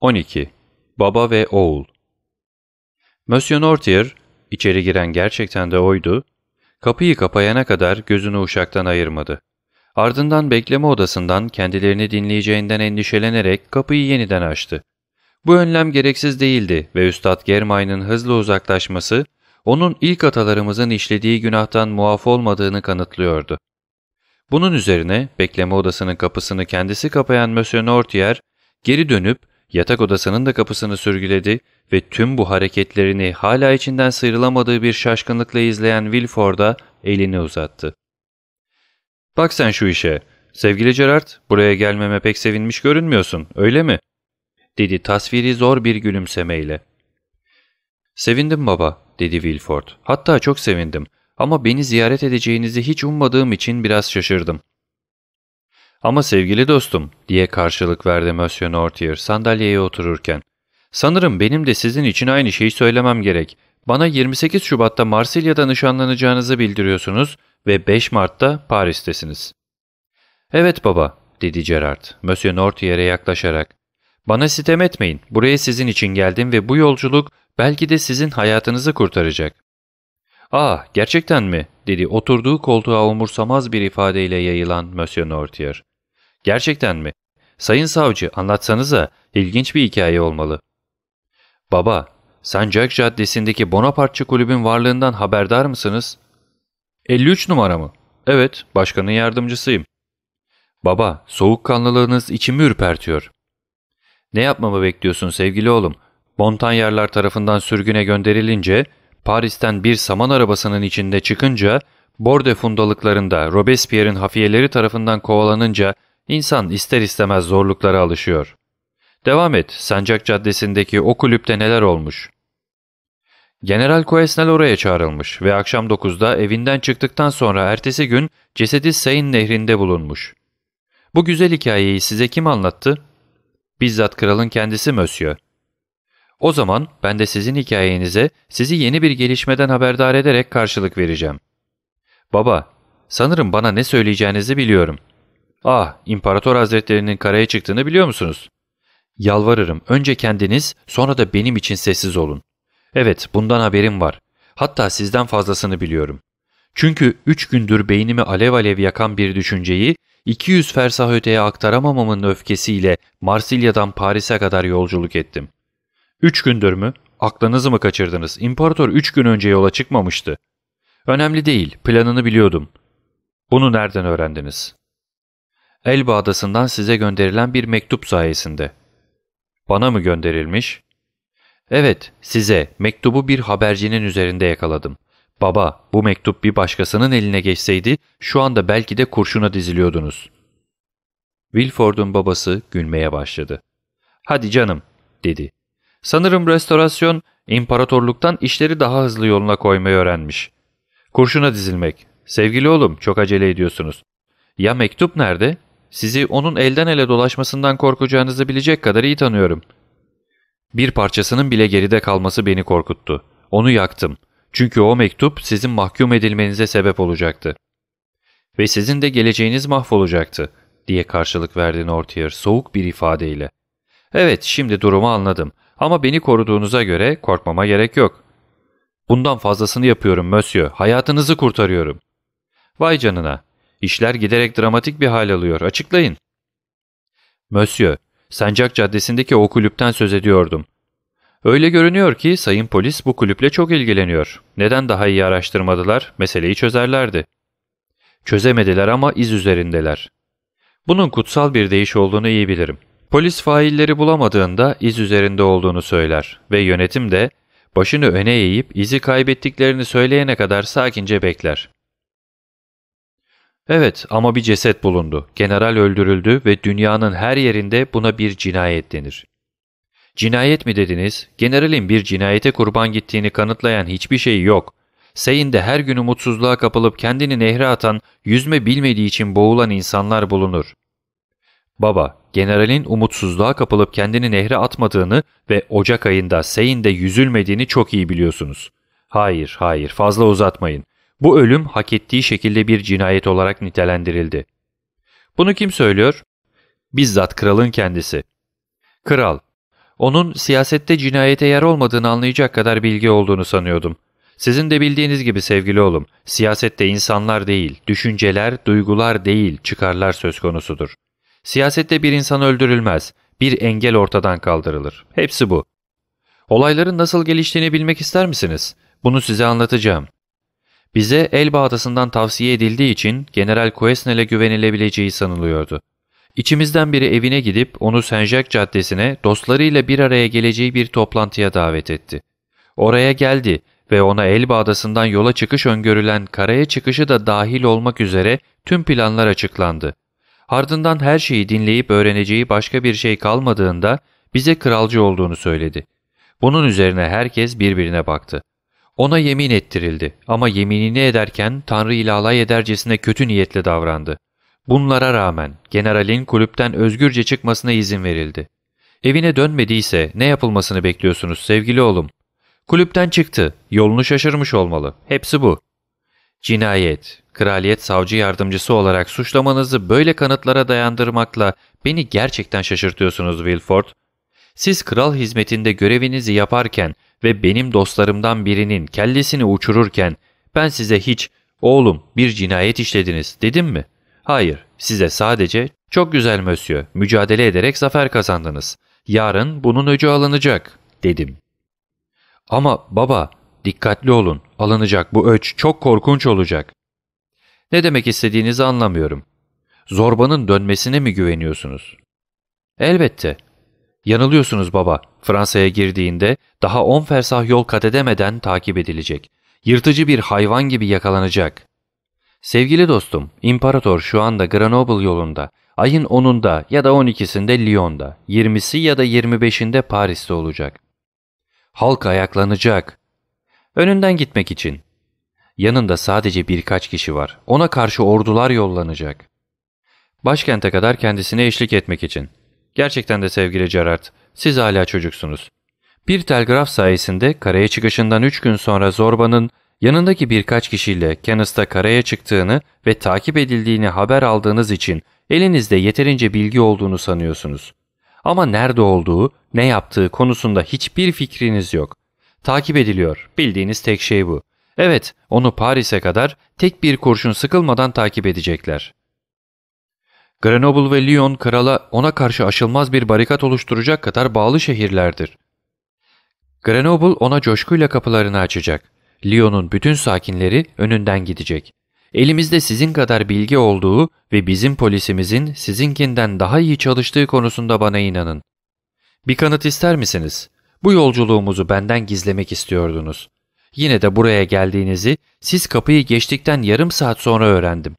12. Baba ve Oğul Monsieur Nortier, içeri giren gerçekten de oydu, kapıyı kapayana kadar gözünü uşaktan ayırmadı. Ardından bekleme odasından kendilerini dinleyeceğinden endişelenerek kapıyı yeniden açtı. Bu önlem gereksiz değildi ve Üstad Germain'in hızlı uzaklaşması, onun ilk atalarımızın işlediği günahtan muaf olmadığını kanıtlıyordu. Bunun üzerine bekleme odasının kapısını kendisi kapayan Monsieur Nortier, geri dönüp yatak odasının da kapısını sürgüledi ve tüm bu hareketlerini hala içinden sıyrılamadığı bir şaşkınlıkla izleyen Wilford'a elini uzattı. ''Bak sen şu işe. Sevgili Gerard, buraya gelmeme pek sevinmiş görünmüyorsun, öyle mi?'' dedi tasviri zor bir gülümsemeyle. ''Sevindim baba.'' dedi Wilford. ''Hatta çok sevindim. Ama beni ziyaret edeceğinizi hiç ummadığım için biraz şaşırdım. Ama sevgili dostum diye karşılık verdi Monsieur Nortier sandalyeye otururken. Sanırım benim de sizin için aynı şeyi söylemem gerek. Bana 28 Şubat'ta Marsilya'da nişanlanacağınızı bildiriyorsunuz ve 5 Mart'ta Paris'tesiniz. Evet baba dedi Gerard Monsieur Nortier'e yaklaşarak. Bana sitem etmeyin. Buraya sizin için geldim ve bu yolculuk belki de sizin hayatınızı kurtaracak. ''Aa, gerçekten mi?'' dedi oturduğu koltuğa umursamaz bir ifadeyle yayılan Monsieur Nortier. Gerçekten mi? Sayın savcı anlatsanıza ilginç bir hikaye olmalı. Baba, Sancak Caddesi'ndeki Bonapartçı kulübün varlığından haberdar mısınız? 53 numara mı? Evet, başkanın yardımcısıyım. Baba, soğukkanlılığınız içimi ürpertiyor. Ne yapmamı bekliyorsun sevgili oğlum? Montanyarlar tarafından sürgüne gönderilince, Paris'ten bir saman arabasının içinde çıkınca, Borde fundalıklarında Robespierre'in hafiyeleri tarafından kovalanınca İnsan ister istemez zorluklara alışıyor. Devam et, Sancak Caddesi'ndeki o kulüpte neler olmuş? General Koesnel oraya çağrılmış ve akşam 9'da evinden çıktıktan sonra ertesi gün cesedi Sayın Nehri'nde bulunmuş. Bu güzel hikayeyi size kim anlattı? Bizzat kralın kendisi Mösyö. O zaman ben de sizin hikayenize sizi yeni bir gelişmeden haberdar ederek karşılık vereceğim. Baba, sanırım bana ne söyleyeceğinizi biliyorum. Ah İmparator Hazretlerinin karaya çıktığını biliyor musunuz? Yalvarırım önce kendiniz sonra da benim için sessiz olun. Evet bundan haberim var. Hatta sizden fazlasını biliyorum. Çünkü üç gündür beynimi alev alev yakan bir düşünceyi 200 fersah öteye aktaramamamın öfkesiyle Marsilya'dan Paris'e kadar yolculuk ettim. Üç gündür mü? Aklınızı mı kaçırdınız? İmparator üç gün önce yola çıkmamıştı. Önemli değil, planını biliyordum. Bunu nereden öğrendiniz? Elba adasından size gönderilen bir mektup sayesinde. Bana mı gönderilmiş? Evet, size. Mektubu bir habercinin üzerinde yakaladım. Baba, bu mektup bir başkasının eline geçseydi şu anda belki de kurşuna diziliyordunuz. Wilford'un babası gülmeye başladı. Hadi canım, dedi. Sanırım restorasyon imparatorluktan işleri daha hızlı yoluna koymayı öğrenmiş. Kurşuna dizilmek. Sevgili oğlum çok acele ediyorsunuz. Ya mektup nerede? Sizi onun elden ele dolaşmasından korkacağınızı bilecek kadar iyi tanıyorum. Bir parçasının bile geride kalması beni korkuttu. Onu yaktım. Çünkü o mektup sizin mahkum edilmenize sebep olacaktı. Ve sizin de geleceğiniz mahvolacaktı, diye karşılık verdi Nortier soğuk bir ifadeyle. Evet, şimdi durumu anladım ama beni koruduğunuza göre korkmama gerek yok. Bundan fazlasını yapıyorum Monsieur. hayatınızı kurtarıyorum. Vay canına, İşler giderek dramatik bir hal alıyor. Açıklayın. Monsieur, Sancak Caddesi'ndeki o kulüpten söz ediyordum. Öyle görünüyor ki sayın polis bu kulüple çok ilgileniyor. Neden daha iyi araştırmadılar? Meseleyi çözerlerdi. Çözemediler ama iz üzerindeler. Bunun kutsal bir değiş olduğunu iyi bilirim. Polis failleri bulamadığında iz üzerinde olduğunu söyler ve yönetim de başını öne eğip izi kaybettiklerini söyleyene kadar sakince bekler. Evet ama bir ceset bulundu. General öldürüldü ve dünyanın her yerinde buna bir cinayet denir. Cinayet mi dediniz? Generalin bir cinayete kurban gittiğini kanıtlayan hiçbir şey yok. Sayın de her gün umutsuzluğa kapılıp kendini nehre atan, yüzme bilmediği için boğulan insanlar bulunur. Baba, generalin umutsuzluğa kapılıp kendini nehre atmadığını ve Ocak ayında Sayın de yüzülmediğini çok iyi biliyorsunuz. Hayır, hayır, fazla uzatmayın. Bu ölüm hak ettiği şekilde bir cinayet olarak nitelendirildi. Bunu kim söylüyor? Bizzat kralın kendisi. Kral, onun siyasette cinayete yer olmadığını anlayacak kadar bilgi olduğunu sanıyordum. Sizin de bildiğiniz gibi sevgili oğlum, siyasette insanlar değil, düşünceler, duygular değil, çıkarlar söz konusudur. Siyasette bir insan öldürülmez, bir engel ortadan kaldırılır. Hepsi bu. Olayların nasıl geliştiğini bilmek ister misiniz? Bunu size anlatacağım. Bize El Elbağdası'ndan tavsiye edildiği için General Quesnel'e güvenilebileceği sanılıyordu. İçimizden biri evine gidip onu Senjak Caddesi'ne dostlarıyla bir araya geleceği bir toplantıya davet etti. Oraya geldi ve ona El Elbağdası'ndan yola çıkış öngörülen karaya çıkışı da dahil olmak üzere tüm planlar açıklandı. Ardından her şeyi dinleyip öğreneceği başka bir şey kalmadığında bize kralcı olduğunu söyledi. Bunun üzerine herkes birbirine baktı. Ona yemin ettirildi ama yeminini ederken Tanrı ile alay edercesine kötü niyetle davrandı. Bunlara rağmen generalin kulüpten özgürce çıkmasına izin verildi. Evine dönmediyse ne yapılmasını bekliyorsunuz sevgili oğlum? Kulüpten çıktı, yolunu şaşırmış olmalı. Hepsi bu. Cinayet, kraliyet savcı yardımcısı olarak suçlamanızı böyle kanıtlara dayandırmakla beni gerçekten şaşırtıyorsunuz Wilford. Siz kral hizmetinde görevinizi yaparken ve benim dostlarımdan birinin kellesini uçururken ben size hiç oğlum bir cinayet işlediniz dedim mi? Hayır size sadece çok güzel mösyö mücadele ederek zafer kazandınız. Yarın bunun öcü alınacak dedim. Ama baba dikkatli olun alınacak bu öç çok korkunç olacak. Ne demek istediğinizi anlamıyorum. Zorbanın dönmesine mi güveniyorsunuz? Elbette Yanılıyorsunuz baba. Fransa'ya girdiğinde daha on fersah yol kat edemeden takip edilecek. Yırtıcı bir hayvan gibi yakalanacak. Sevgili dostum, imparator şu anda Grenoble yolunda. Ayın 10'unda ya da 12'sinde Lyon'da, 20'si ya da 25'inde Paris'te olacak. Halk ayaklanacak. Önünden gitmek için. Yanında sadece birkaç kişi var. Ona karşı ordular yollanacak. Başkente kadar kendisine eşlik etmek için. Gerçekten de sevgili Gerard, siz hala çocuksunuz. Bir telgraf sayesinde karaya çıkışından 3 gün sonra Zorba'nın yanındaki birkaç kişiyle Canis'ta karaya çıktığını ve takip edildiğini haber aldığınız için elinizde yeterince bilgi olduğunu sanıyorsunuz. Ama nerede olduğu, ne yaptığı konusunda hiçbir fikriniz yok. Takip ediliyor, bildiğiniz tek şey bu. Evet, onu Paris'e kadar tek bir kurşun sıkılmadan takip edecekler. Grenoble ve Lyon krala ona karşı aşılmaz bir barikat oluşturacak kadar bağlı şehirlerdir. Grenoble ona coşkuyla kapılarını açacak. Lyon'un bütün sakinleri önünden gidecek. Elimizde sizin kadar bilgi olduğu ve bizim polisimizin sizinkinden daha iyi çalıştığı konusunda bana inanın. Bir kanıt ister misiniz? Bu yolculuğumuzu benden gizlemek istiyordunuz. Yine de buraya geldiğinizi siz kapıyı geçtikten yarım saat sonra öğrendim.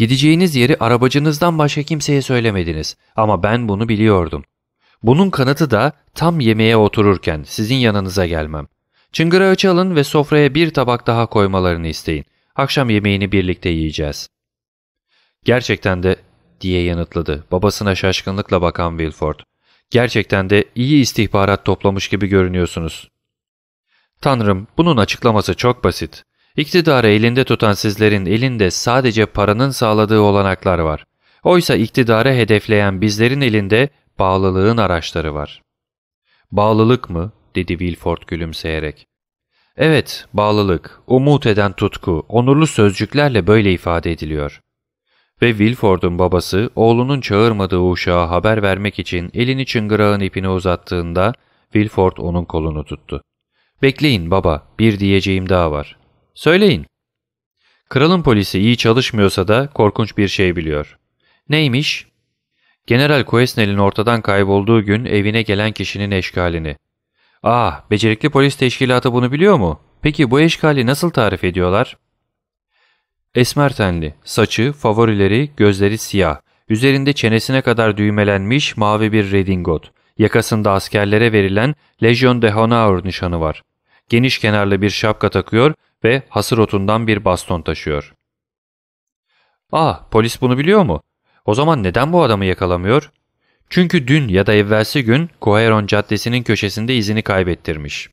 Gideceğiniz yeri arabacınızdan başka kimseye söylemediniz ama ben bunu biliyordum. Bunun kanıtı da tam yemeğe otururken sizin yanınıza gelmem. Çıngırağı çalın ve sofraya bir tabak daha koymalarını isteyin. Akşam yemeğini birlikte yiyeceğiz. Gerçekten de diye yanıtladı babasına şaşkınlıkla bakan Wilford. Gerçekten de iyi istihbarat toplamış gibi görünüyorsunuz. Tanrım bunun açıklaması çok basit. İktidarı elinde tutan sizlerin elinde sadece paranın sağladığı olanaklar var. Oysa iktidarı hedefleyen bizlerin elinde bağlılığın araçları var. Bağlılık mı? dedi Wilford gülümseyerek. Evet, bağlılık, umut eden tutku, onurlu sözcüklerle böyle ifade ediliyor. Ve Wilford'un babası oğlunun çağırmadığı uşağa haber vermek için elini çıngırağın ipine uzattığında Wilford onun kolunu tuttu. ''Bekleyin baba, bir diyeceğim daha var.'' Söyleyin. Kralın polisi iyi çalışmıyorsa da korkunç bir şey biliyor. Neymiş? General Quesnel'in ortadan kaybolduğu gün evine gelen kişinin eşkalini. Ah, becerikli polis teşkilatı bunu biliyor mu? Peki bu eşkali nasıl tarif ediyorlar? Esmer tenli, saçı, favorileri, gözleri siyah. Üzerinde çenesine kadar düğmelenmiş mavi bir redingot. Yakasında askerlere verilen Legion de Honor nişanı var geniş kenarlı bir şapka takıyor ve hasır otundan bir baston taşıyor. Ah polis bunu biliyor mu? O zaman neden bu adamı yakalamıyor? Çünkü dün ya da evvelsi gün Coheron Caddesi'nin köşesinde izini kaybettirmiş.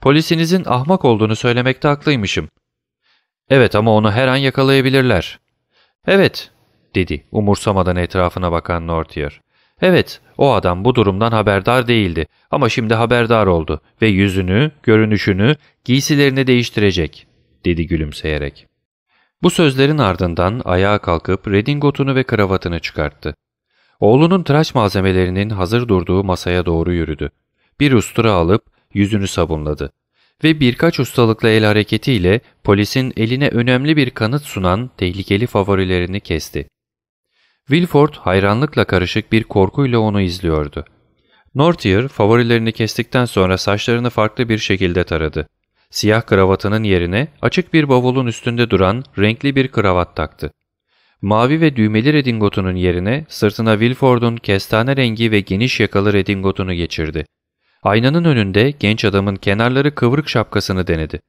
Polisinizin ahmak olduğunu söylemekte haklıymışım. Evet ama onu her an yakalayabilirler. Evet, dedi umursamadan etrafına bakan Nortier. Evet, o adam bu durumdan haberdar değildi ama şimdi haberdar oldu ve yüzünü, görünüşünü, giysilerini değiştirecek, dedi gülümseyerek. Bu sözlerin ardından ayağa kalkıp redingotunu ve kravatını çıkarttı. Oğlunun tıraş malzemelerinin hazır durduğu masaya doğru yürüdü. Bir ustura alıp yüzünü sabunladı ve birkaç ustalıkla el hareketiyle polisin eline önemli bir kanıt sunan tehlikeli favorilerini kesti. Wilford hayranlıkla karışık bir korkuyla onu izliyordu. Northier favorilerini kestikten sonra saçlarını farklı bir şekilde taradı. Siyah kravatının yerine açık bir bavulun üstünde duran renkli bir kravat taktı. Mavi ve düğmeli redingotunun yerine sırtına Wilford'un kestane rengi ve geniş yakalı redingotunu geçirdi. Aynanın önünde genç adamın kenarları kıvrık şapkasını denedi.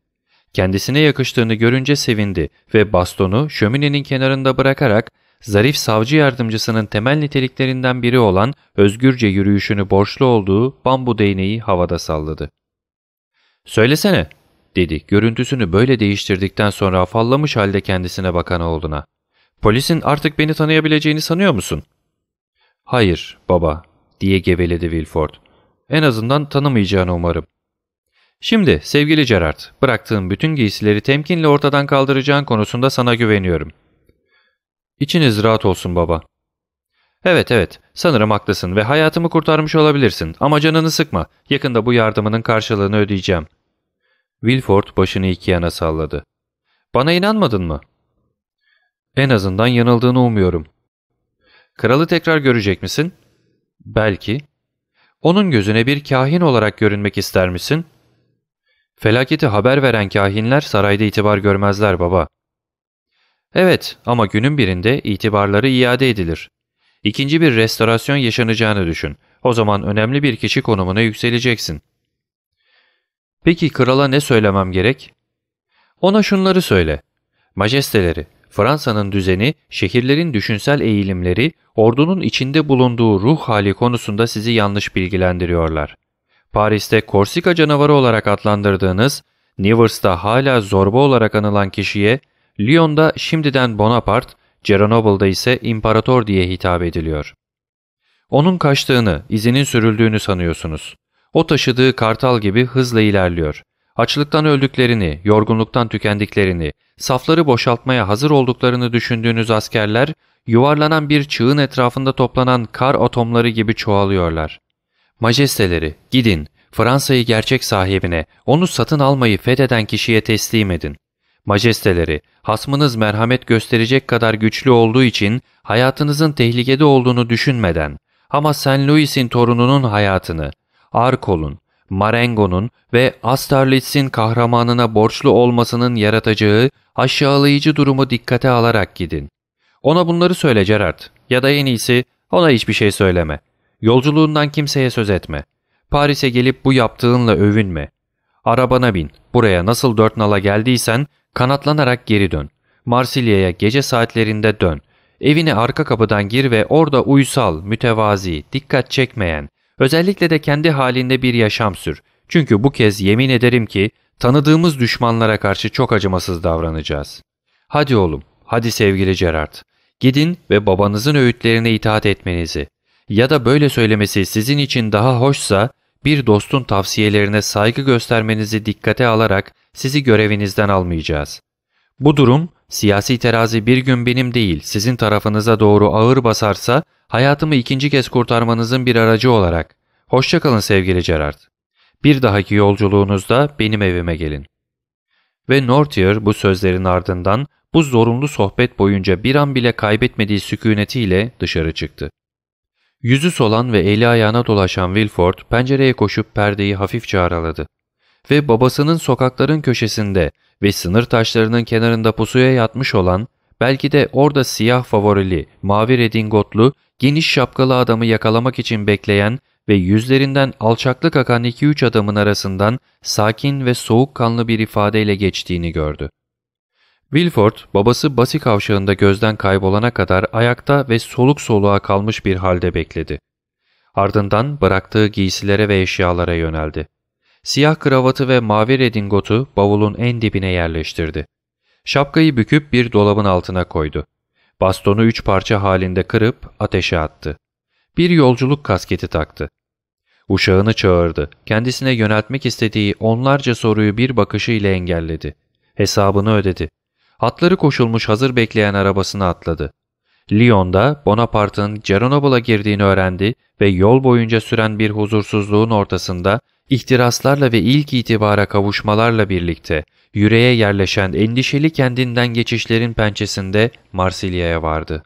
Kendisine yakıştığını görünce sevindi ve bastonu şöminenin kenarında bırakarak zarif savcı yardımcısının temel niteliklerinden biri olan özgürce yürüyüşünü borçlu olduğu bambu değneği havada salladı. ''Söylesene'' dedi görüntüsünü böyle değiştirdikten sonra afallamış halde kendisine bakan oğluna. ''Polisin artık beni tanıyabileceğini sanıyor musun?'' ''Hayır baba'' diye geveledi Wilford. ''En azından tanımayacağını umarım.'' Şimdi sevgili Gerard, bıraktığın bütün giysileri temkinle ortadan kaldıracağın konusunda sana güveniyorum. İçiniz rahat olsun baba. Evet evet sanırım haklısın ve hayatımı kurtarmış olabilirsin ama canını sıkma. Yakında bu yardımının karşılığını ödeyeceğim. Wilford başını iki yana salladı. Bana inanmadın mı? En azından yanıldığını umuyorum. Kralı tekrar görecek misin? Belki. Onun gözüne bir kahin olarak görünmek ister misin? Felaketi haber veren kahinler sarayda itibar görmezler baba. Evet ama günün birinde itibarları iade edilir. İkinci bir restorasyon yaşanacağını düşün. O zaman önemli bir kişi konumuna yükseleceksin. Peki krala ne söylemem gerek? Ona şunları söyle. Majesteleri, Fransa'nın düzeni, şehirlerin düşünsel eğilimleri, ordunun içinde bulunduğu ruh hali konusunda sizi yanlış bilgilendiriyorlar. Paris'te Korsika canavarı olarak adlandırdığınız, Nivers'ta hala zorba olarak anılan kişiye Lyon'da şimdiden Bonaparte, Cerenoble'da ise İmparator diye hitap ediliyor. Onun kaçtığını, izinin sürüldüğünü sanıyorsunuz. O taşıdığı kartal gibi hızla ilerliyor. Açlıktan öldüklerini, yorgunluktan tükendiklerini, safları boşaltmaya hazır olduklarını düşündüğünüz askerler, yuvarlanan bir çığın etrafında toplanan kar atomları gibi çoğalıyorlar. Majesteleri, gidin, Fransa'yı gerçek sahibine, onu satın almayı fetheden kişiye teslim edin. Majesteleri, hasmınız merhamet gösterecek kadar güçlü olduğu için hayatınızın tehlikede olduğunu düşünmeden ama St. Louis'in torununun hayatını, Arkol'un, Marengo'nun ve Astarlitz'in kahramanına borçlu olmasının yaratacağı aşağılayıcı durumu dikkate alarak gidin. Ona bunları söyle Gerard ya da en iyisi ona hiçbir şey söyleme. Yolculuğundan kimseye söz etme. Paris'e gelip bu yaptığınla övünme. Arabana bin. Buraya nasıl dört nala geldiysen Kanatlanarak geri dön. Marsilya'ya gece saatlerinde dön. Evine arka kapıdan gir ve orada uysal, mütevazi, dikkat çekmeyen, özellikle de kendi halinde bir yaşam sür. Çünkü bu kez yemin ederim ki tanıdığımız düşmanlara karşı çok acımasız davranacağız. Hadi oğlum, hadi sevgili Gerard. Gidin ve babanızın öğütlerine itaat etmenizi ya da böyle söylemesi sizin için daha hoşsa bir dostun tavsiyelerine saygı göstermenizi dikkate alarak sizi görevinizden almayacağız. Bu durum siyasi terazi bir gün benim değil sizin tarafınıza doğru ağır basarsa hayatımı ikinci kez kurtarmanızın bir aracı olarak. Hoşçakalın sevgili Gerard. Bir dahaki yolculuğunuzda benim evime gelin. Ve Northier bu sözlerin ardından bu zorunlu sohbet boyunca bir an bile kaybetmediği sükunetiyle dışarı çıktı. Yüzü solan ve eli ayağına dolaşan Wilford pencereye koşup perdeyi hafifçe araladı. Ve babasının sokakların köşesinde ve sınır taşlarının kenarında pusuya yatmış olan, belki de orada siyah favorili, mavi redingotlu, geniş şapkalı adamı yakalamak için bekleyen ve yüzlerinden alçaklık akan iki üç adamın arasından sakin ve soğukkanlı bir ifadeyle geçtiğini gördü. Wilford, babası Basi kavşağında gözden kaybolana kadar ayakta ve soluk soluğa kalmış bir halde bekledi. Ardından bıraktığı giysilere ve eşyalara yöneldi. Siyah kravatı ve mavi redingotu bavulun en dibine yerleştirdi. Şapkayı büküp bir dolabın altına koydu. Bastonu üç parça halinde kırıp ateşe attı. Bir yolculuk kasketi taktı. Uşağını çağırdı. Kendisine yöneltmek istediği onlarca soruyu bir bakışı ile engelledi. Hesabını ödedi. Atları koşulmuş hazır bekleyen arabasına atladı. Lyon'da Bonaparte'ın Cerenoble'a girdiğini öğrendi ve yol boyunca süren bir huzursuzluğun ortasında ihtiraslarla ve ilk itibara kavuşmalarla birlikte yüreğe yerleşen endişeli kendinden geçişlerin pençesinde Marsilya'ya vardı.